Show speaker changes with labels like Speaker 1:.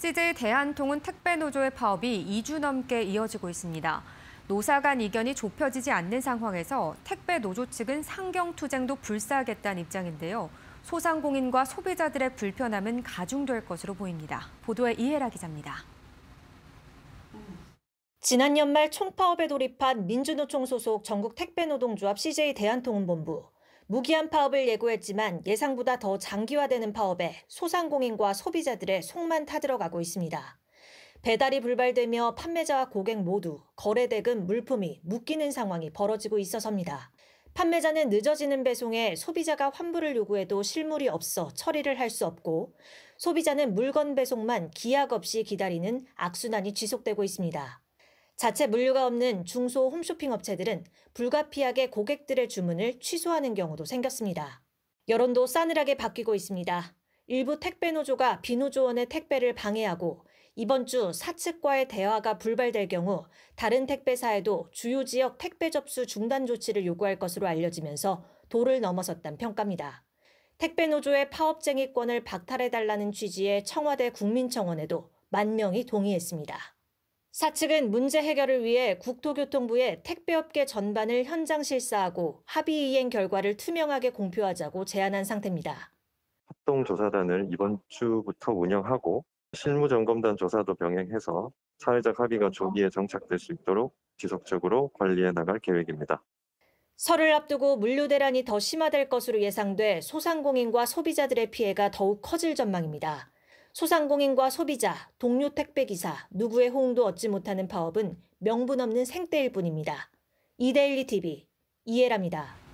Speaker 1: CJ 대한통운 택배노조의 파업이 2주 넘게 이어지고 있습니다. 노사 간 이견이 좁혀지지 않는 상황에서 택배노조 측은 상경투쟁도 불사하겠다는 입장인데요. 소상공인과 소비자들의 불편함은 가중될 것으로 보입니다. 보도에 이해라 기자입니다. 지난 연말 총파업에
Speaker 2: 돌입한 민주노총 소속 전국 택배노동조합 CJ 대한통운본부. 무기한 파업을 예고했지만 예상보다 더 장기화되는 파업에 소상공인과 소비자들의 속만 타들어가고 있습니다. 배달이 불발되며 판매자와 고객 모두 거래 대금, 물품이 묶이는 상황이 벌어지고 있어서입니다. 판매자는 늦어지는 배송에 소비자가 환불을 요구해도 실물이 없어 처리를 할 수 없고 소비자는 물건 배송만 기약 없이 기다리는 악순환이 지속되고 있습니다. 자체 물류가 없는 중소 홈쇼핑 업체들은 불가피하게 고객들의 주문을 취소하는 경우도 생겼습니다. 여론도 싸늘하게 바뀌고 있습니다. 일부 택배 노조가 비노조원의 택배를 방해하고 이번 주 사측과의 대화가 불발될 경우 다른 택배사에도 주요 지역 택배 접수 중단 조치를 요구할 것으로 알려지면서 도를 넘어섰단 평가입니다. 택배 노조의 파업쟁의권을 박탈해달라는 취지의 청와대 국민청원에도 만 명이 동의했습니다. 사측은 문제 해결을 위해 국토교통부에 택배업계 전반을 현장 실사하고 합의 이행 결과를 투명하게 공표하자고 제안한 상태입니다.
Speaker 3: 합동조사단을 이번 주부터 운영하고 실무점검단 조사도 병행해서 사회적 합의가 조기에 정착될 수 있도록 지속적으로 관리해 나갈 계획입니다.
Speaker 2: 설을 앞두고 물류 대란이 더 심화될 것으로 예상돼 소상공인과 소비자들의 피해가 더욱 커질 전망입니다. 소상공인과 소비자, 동료 택배기사, 누구의 호응도 얻지 못하는 파업은 명분 없는 생떼일 뿐입니다. 이데일리 TV 이해랍니다.